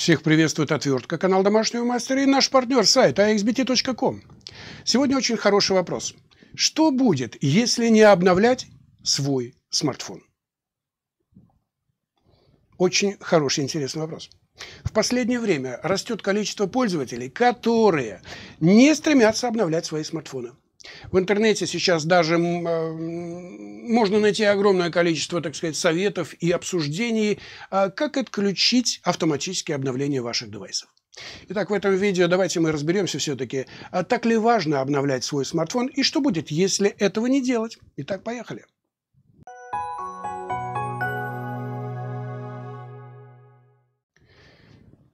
Всех приветствует отвертка, канал Домашнего Мастера и наш партнер сайт axbt.com. А Сегодня очень хороший вопрос. Что будет, если не обновлять свой смартфон? Очень хороший, интересный вопрос. В последнее время растет количество пользователей, которые не стремятся обновлять свои смартфоны. В интернете сейчас даже э, можно найти огромное количество, так сказать, советов и обсуждений, а как отключить автоматические обновления ваших девайсов. Итак, в этом видео давайте мы разберемся все-таки, а так ли важно обновлять свой смартфон и что будет, если этого не делать. Итак, поехали.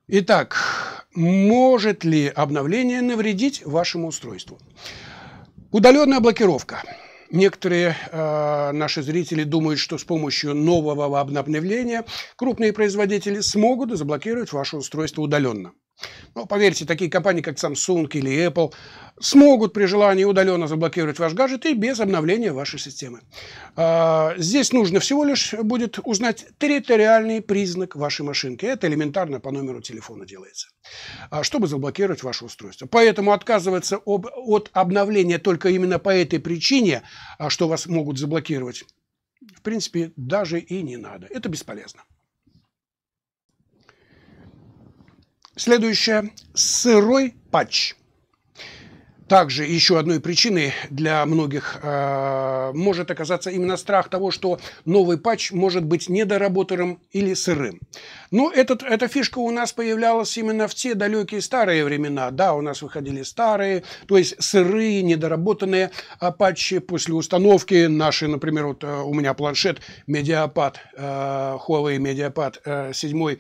Итак, может ли обновление навредить вашему устройству? Удаленная блокировка. Некоторые э, наши зрители думают, что с помощью нового обновления крупные производители смогут заблокировать ваше устройство удаленно. Но ну, поверьте, такие компании, как Samsung или Apple, смогут при желании удаленно заблокировать ваш гаджет и без обновления вашей системы. А, здесь нужно всего лишь будет узнать территориальный признак вашей машинки. Это элементарно по номеру телефона делается, а, чтобы заблокировать ваше устройство. Поэтому отказываться об, от обновления только именно по этой причине, а, что вас могут заблокировать, в принципе, даже и не надо. Это бесполезно. Следующее – сырой патч. Также еще одной причиной для многих э, может оказаться именно страх того, что новый патч может быть недоработанным или сырым. Но этот, эта фишка у нас появлялась именно в те далекие старые времена. Да, у нас выходили старые, то есть сырые, недоработанные а патчи после установки. Наши, например, вот э, у меня планшет Mediapad, э, Huawei Mediapad э, 7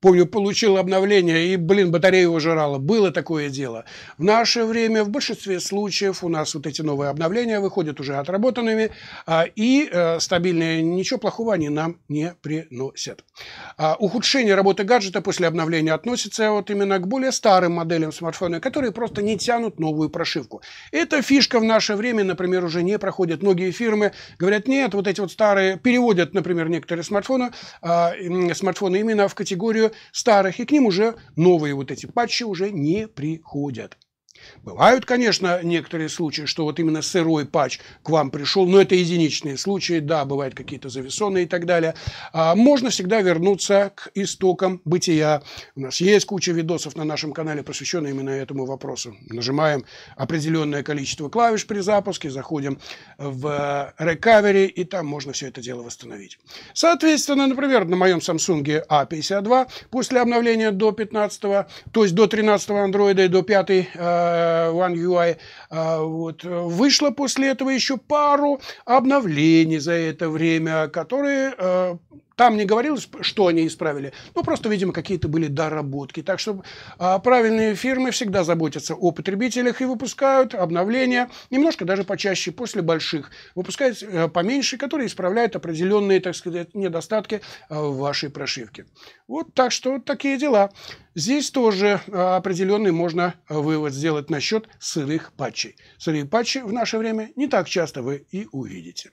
Помню, получил обновление, и, блин, батарею жрала. Было такое дело. В наше время, в большинстве случаев, у нас вот эти новые обновления выходят уже отработанными, а, и э, стабильные ничего плохого они нам не приносят. А, ухудшение работы гаджета после обновления относится вот именно к более старым моделям смартфона, которые просто не тянут новую прошивку. Эта фишка в наше время, например, уже не проходит. Многие фирмы говорят, нет, вот эти вот старые, переводят, например, некоторые смартфоны, а, смартфоны именно в категорию категорию старых, и к ним уже новые вот эти патчи уже не приходят. Бывают, конечно, некоторые случаи, что вот именно сырой патч к вам пришел, но это единичные случаи, да, бывают какие-то зависонные и так далее. А можно всегда вернуться к истокам бытия. У нас есть куча видосов на нашем канале, посвященных именно этому вопросу. Нажимаем определенное количество клавиш при запуске, заходим в Recovery, э, и там можно все это дело восстановить. Соответственно, например, на моем Samsung A52 после обновления до 15, то есть до 13 Android и до 5 Э, One UI. А, вот. Вышло после этого еще пару обновлений за это время, которые э, там не говорилось, что они исправили. Ну, просто, видимо, какие-то были доработки. Так что а, правильные фирмы всегда заботятся о потребителях и выпускают обновления, немножко даже почаще, после больших. Выпускают а, поменьше, которые исправляют определенные, так сказать, недостатки а, в вашей прошивке. Вот так что вот такие дела. Здесь тоже а, определенный можно вывод сделать насчет сырых патчей. Сырые патчи в наше время не так часто вы и увидите.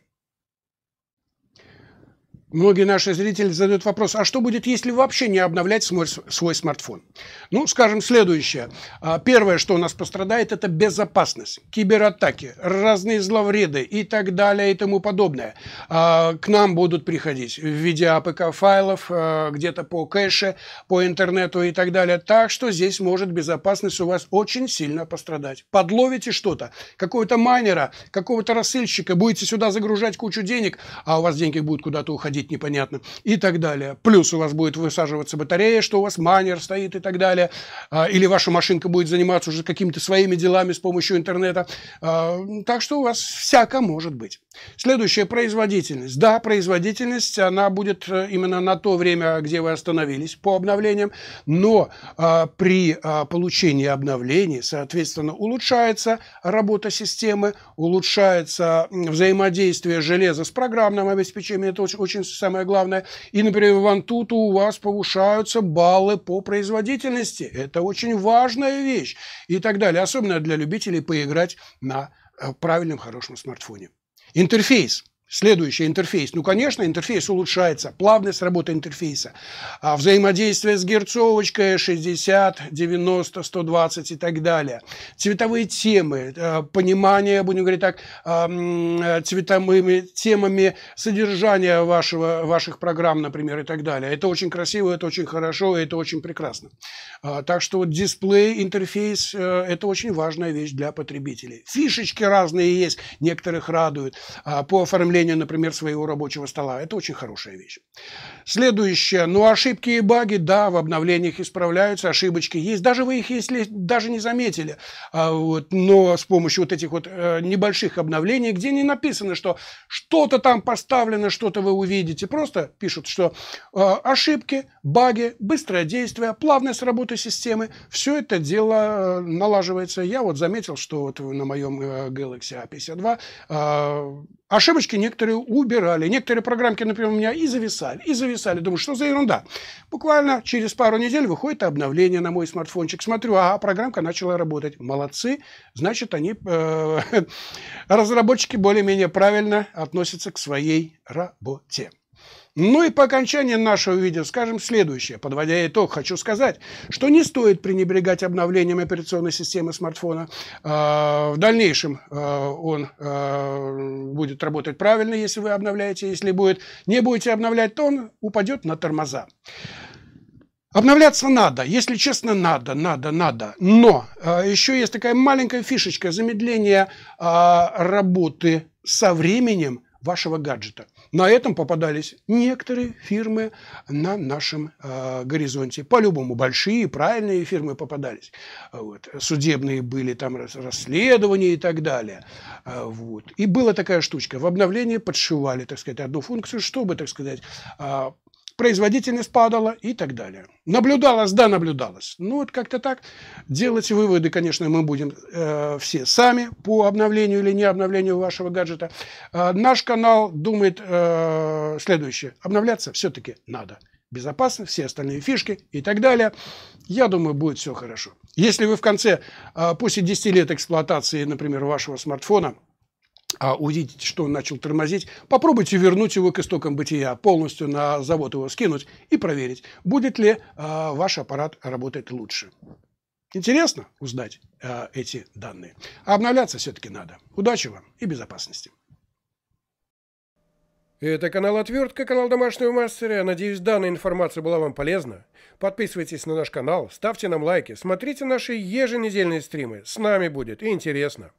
Многие наши зрители задают вопрос, а что будет, если вообще не обновлять свой смартфон? Ну, скажем следующее. А, первое, что у нас пострадает, это безопасность, кибератаки, разные зловреды и так далее и тому подобное. А, к нам будут приходить в виде АПК-файлов, а, где-то по кэше, по интернету и так далее. Так что здесь может безопасность у вас очень сильно пострадать. Подловите что-то, какого-то майнера, какого-то рассыльщика, будете сюда загружать кучу денег, а у вас деньги будут куда-то уходить ходить непонятно и так далее. Плюс у вас будет высаживаться батарея, что у вас манер стоит и так далее. А, или ваша машинка будет заниматься уже какими-то своими делами с помощью интернета. А, так что у вас всяко может быть. следующая производительность. Да, производительность, она будет э, именно на то время, где вы остановились по обновлениям, но а, при получении обновлений, соответственно, улучшается работа системы, улучшается взаимодействие железа с программным обеспечением. Это очень самое главное. И, например, в Антуту у вас повышаются баллы по производительности. Это очень важная вещь. И так далее. Особенно для любителей поиграть на э, правильном, хорошем смартфоне. Интерфейс. Следующий интерфейс. Ну, конечно, интерфейс улучшается. Плавность работы интерфейса. А взаимодействие с герцовочкой 60, 90, 120 и так далее. Цветовые темы. Э, понимание, будем говорить так, э, цветовыми темами содержания вашего, ваших программ, например, и так далее. Это очень красиво, это очень хорошо, это очень прекрасно. А, так что вот дисплей, интерфейс э, – это очень важная вещь для потребителей. Фишечки разные есть, некоторых радуют. А, по оформлению зрения, например, своего рабочего стола. Это очень хорошая вещь. Следующее. Ну, ошибки и баги, да, в обновлениях исправляются, ошибочки есть. Даже вы их, если даже не заметили, а, вот, но с помощью вот этих вот а, небольших обновлений, где не написано, что что-то там поставлено, что-то вы увидите. Просто пишут, что а, ошибки, баги, быстрое действие, плавность работы системы. Все это дело э, налаживается. Я вот заметил, что вот на моем Galaxy A52 Ошибочки некоторые убирали. Некоторые программки, например, у меня и зависали, и зависали. Думаю, что за ерунда? Буквально через пару недель выходит обновление на мой смартфончик. Смотрю, а программка начала работать. Молодцы. Значит, они, э, разработчики более-менее правильно относятся к своей работе. Ну и по окончании нашего видео скажем следующее. Подводя итог, хочу сказать, что не стоит пренебрегать обновлением операционной системы смартфона. А, в дальнейшем а, он а, будет работать правильно, если вы обновляете. Если будет, не будете обновлять, то он упадет на тормоза. Обновляться надо, если честно, надо, надо, надо. Но э, еще есть такая маленькая фишечка замедление э, работы со временем вашего гаджета. На этом попадались некоторые фирмы на нашем э, горизонте. По-любому большие, правильные фирмы попадались. Э, вот. Судебные были там расследования и так далее. Э, вот. И была такая штучка. В обновлении подшивали, так сказать, одну функцию, чтобы, так сказать, э, производительность падала и так далее. Наблюдалось, да, наблюдалось. Ну, вот как-то так. Делать выводы, конечно, мы будем э, все сами по обновлению или не обновлению вашего гаджета. Э, наш канал думает э, следующее. Обновляться все-таки надо Безопасно, все остальные фишки и так далее. Я думаю, будет все хорошо. Если вы в конце, э, после 10 лет эксплуатации, например, вашего смартфона – а, увидите, что он начал тормозить, попробуйте вернуть его к истокам бытия, полностью на завод его скинуть и проверить, будет ли а, ваш аппарат работать лучше. Интересно узнать а, эти данные. А обновляться все-таки надо. Удачи вам и безопасности. Это канал Отвертка, канал Домашнего Мастера. Надеюсь, данная информация была вам полезна. Подписывайтесь на наш канал, ставьте нам лайки, смотрите наши еженедельные стримы. С нами будет интересно.